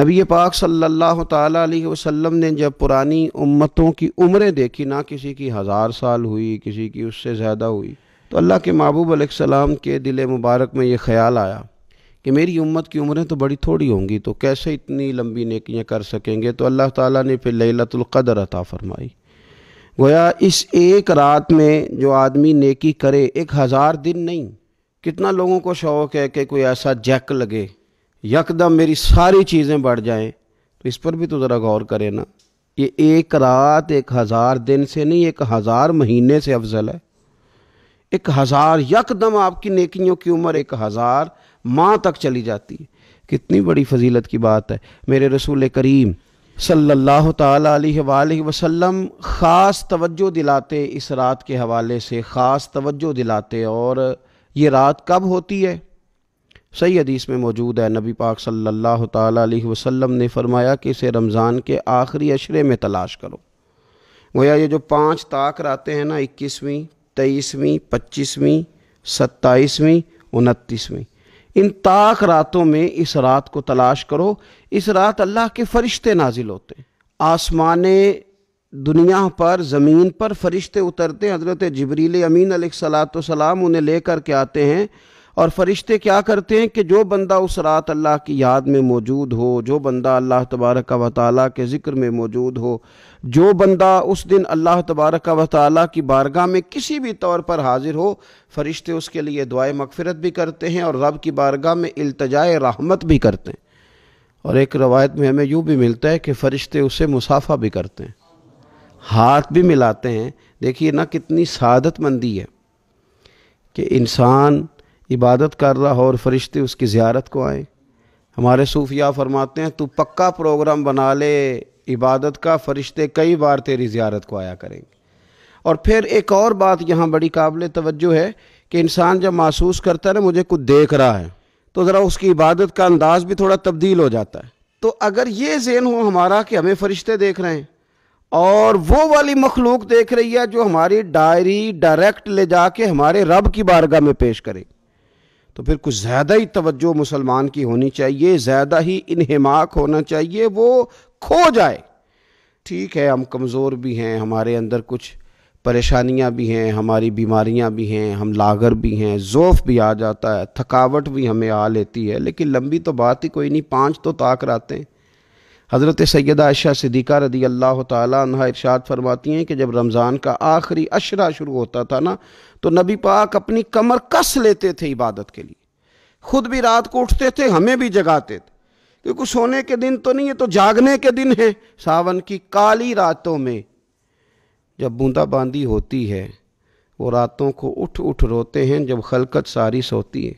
नबी पाक सल्लल्लाहु अलैहि वसल्लम ने जब पुरानी उम्मतों की उम्रें देखी ना किसी की हज़ार साल हुई किसी की उससे ज़्यादा हुई तो अल्लाह के महबूब सलाम के दिल मुबारक में ये ख्याल आया कि मेरी उम्मत की उम्रें तो बड़ी थोड़ी होंगी तो कैसे इतनी लंबी नेकियां कर सकेंगे तो अल्लाह ताला ने फिर लतुल्क़दर अता फ़रमाई गोया इस एक रात में जो आदमी नेकी करे एक हज़ार दिन नहीं कितना लोगों को शौक़ है कि कोई ऐसा जैक लगे यकदम मेरी सारी चीज़ें बढ़ जाएं तो इस पर भी तो ज़रा गौर करें ना ये एक रात एक हज़ार दिन से नहीं एक हज़ार महीने से अफजल है एक हज़ार यकदम आपकी नेकियों की उम्र एक हज़ार माँ तक चली जाती है कितनी बड़ी फजीलत की बात है मेरे रसूल करीम सल्लल्लाहु अलैहि वसल्लम ख़ास तवज्जो दिलाते इस रात के हवाले से ख़ास तवज्जो दिलाते और ये रात कब होती है सही हदीस में मौजूद है नबी पाक सल्लल्लाहु अलैहि वसल्लम ने फरमाया कि इसे रमज़ान के आखिरी अशरे में तलाश करो गोया ये जो पांच ताक रातें हैं ना इक्कीसवीं तेईसवीं पच्चीसवीं सत्ताईसवीं उनतीसवीं इन ताक रातों में इस रात को तलाश करो इस रात अल्लाह के फरिश्ते नाजिल होते हैं आसमान दुनिया पर ज़मीन पर फरिश्ते उतरते हज़रत जबरील अमीन सलाम उन्हें लेकर के आते हैं और फरिश्ते क्या करते हैं कि जो बंदा उस रात अल्लाह की याद में मौजूद हो जो बंदा अल्लाह तबारक व के ज़िक्र में मौजूद हो जो बंदा उस दिन अल्लाह तबारक व की बारगाह में किसी भी तौर पर हाजिर हो फरिश्ते उसके लिए दुआए मगफरत भी करते हैं और रब की बारगाह में अल्तजाए रहमत भी करते हैं और एक रवायत में हमें यूँ भी मिलता है कि फ़रिश्ते उसे मुसाफा भी करते हैं हाथ भी मिलाते हैं देखिए ना कितनी सादत मंदी है कि इंसान इबादत कर रहा हो और फरिश्ते उसकी ज़्यारत को आए हमारे सूफिया फरमाते हैं तू पक्का प्रोग्राम बना ले इबादत का फरिश्ते कई बार तेरी ज़्यारत को आया करेंगे और फिर एक और बात यहाँ बड़ी काबिल तवज्जो है कि इंसान जब महसूस करता है ना मुझे कुछ देख रहा है तो ज़रा उसकी इबादत का अंदाज भी थोड़ा तब्दील हो जाता है तो अगर ये जेन हो हमारा कि हमें फरिश्ते देख रहे हैं और वो वाली मखलूक देख रही है जो हमारी डायरी डायरेक्ट ले जाके हमारे रब की बारगाह में पेश करेगी तो फिर कुछ ज़्यादा ही तवज्जो मुसलमान की होनी चाहिए ज़्यादा ही इनहमाक होना चाहिए वो खो जाए ठीक है हम कमज़ोर भी हैं हमारे अंदर कुछ परेशानियां भी हैं हमारी बीमारियां भी हैं हम लागर भी हैं ज़ोफ़ भी आ जाता है थकावट भी हमें आ लेती है लेकिन लंबी तो बात ही कोई नहीं पाँच तो ताक हैं हज़रत सैदा आयशा सिद्दीक़ा रदी अल्लाह तह इरशाद फरमाती हैं कि जब रमज़ान का आखिरी अशरा शुरू होता था ना तो नबी पाक अपनी कमर कस लेते थे इबादत के लिए खुद भी रात को उठते थे हमें भी जगाते थे क्योंकि सोने के दिन तो नहीं है तो जागने के दिन है सावन की काली रातों में जब बूंदाबांदी होती है वो रातों को उठ उठ रोते हैं जब खलकत सारी सोती है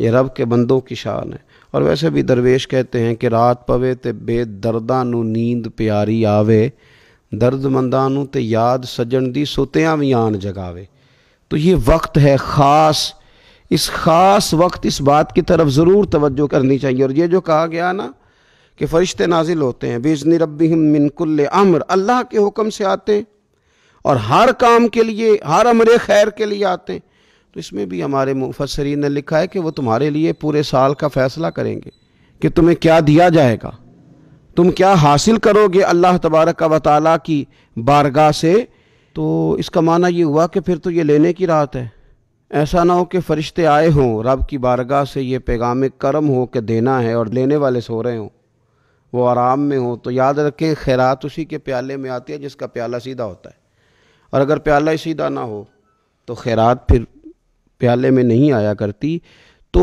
ये रब के बंदों की शान है और वैसे भी दरवेश कहते हैं कि रात पवे तो बेदर्दा नु नींद प्यारी आवे दर्द नु तो याद सजन दी सोतियाँ भी आन जगावे तो ये वक्त है ख़ास इस ख़ास वक्त इस बात की तरफ ज़रूर तवज्जो करनी चाहिए और ये जो कहा गया ना कि फ़रिश्ते नाजिल होते हैं बेजनी रबी मिनकुल्ल अम्र अल्लाह के हुक्म से आते हैं और हर काम के लिए हर अमर खैर के लिए आते हैं इसमें भी हमारे मुफसरीन ने लिखा है कि वो तुम्हारे लिए पूरे साल का फ़ैसला करेंगे कि तुम्हें क्या दिया जाएगा तुम क्या हासिल करोगे अल्लाह तबारक का वाली की बारगाह से तो इसका माना ये हुआ कि फिर तो ये लेने की रात है ऐसा ना हो कि फ़रिश्ते आए हों रब की बारगाह से ये पैगाम करम हो कि देना है और लेने वाले सो रहे हों वो आराम में हो तो याद रखें खैरात उसी के प्याले में आती है जिसका प्याला सीधा होता है और अगर प्याला ही सीधा ना हो तो खैरात फिर प्याले में नहीं आया करती तो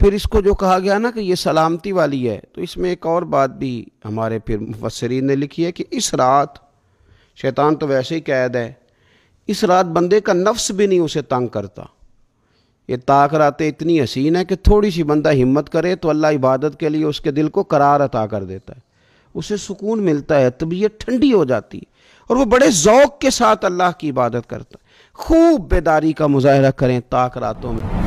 फिर इसको जो कहा गया ना कि ये सलामती वाली है तो इसमें एक और बात भी हमारे फिर मुफसरीन ने लिखी है कि इस रात शैतान तो वैसे ही कैद है इस रात बंदे का नफ्स भी नहीं उसे तंग करता ये ताक रातें इतनी हसीन है कि थोड़ी सी बंदा हिम्मत करे तो अल्लाह इबादत के लिए उसके दिल को करार अता कर देता है उसे सुकून मिलता है तबीयत ठंडी हो जाती है और वो बड़े ओक़ के साथ अल्लाह की इबादत करता है खूब बेदारी का मुजाहरा करें ताक रातों में